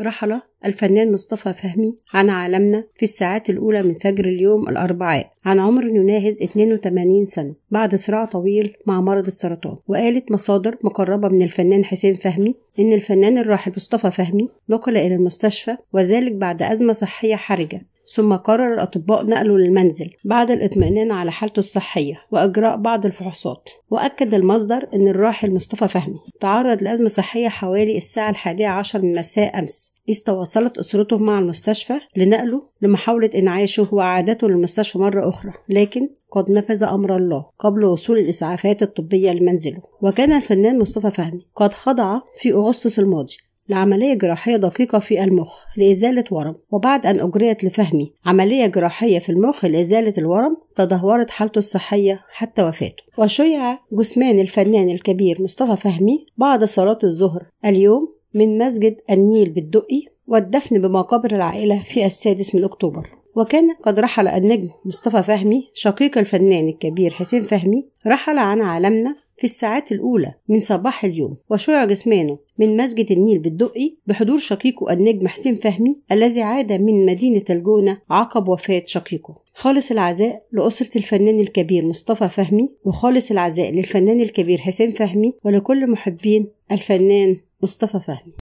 رحل الفنان مصطفى فهمي عن عالمنا في الساعات الأولى من فجر اليوم الأربعاء عن عمر يناهز 82 سنة بعد صراع طويل مع مرض السرطان وقالت مصادر مقربة من الفنان حسين فهمي إن الفنان الراحل مصطفى فهمي نقل إلى المستشفى وذلك بعد أزمة صحية حرجة ثم قرر الأطباء نقله للمنزل بعد الاطمئنان على حالته الصحية وإجراء بعض الفحوصات وأكد المصدر أن الراحل مصطفى فهمي تعرض لأزمة صحية حوالي الساعة الحادية عشر من مساء أمس إذ تواصلت أسرته مع المستشفى لنقله لمحاولة إنعاشه وعادته للمستشفى مرة أخرى لكن قد نفذ أمر الله قبل وصول الإسعافات الطبية لمنزله وكان الفنان مصطفى فهمي قد خضع في أغسطس الماضي لعملية جراحية دقيقة في المخ لإزالة ورم وبعد أن أجريت لفهمي عملية جراحية في المخ لإزالة الورم تدهورت حالته الصحية حتى وفاته وشيع جثمان الفنان الكبير مصطفى فهمي بعد صلاة الظهر اليوم من مسجد النيل بالدقي والدفن بمقابر العائلة في السادس من أكتوبر وكان قد رحل النجم مصطفى فهمي شقيق الفنان الكبير حسين فهمي رحل عن عالمنا في الساعات الأولى من صباح اليوم وشيع جسمانه من مسجد النيل بالدقي بحضور شقيقه النجم حسين فهمي الذي عاد من مدينة الجونة عقب وفاة شقيقه خالص العزاء لأسرة الفنان الكبير مصطفى فهمي وخالص العزاء للفنان الكبير حسين فهمي ولكل محبين الفنان مصطفى فهمي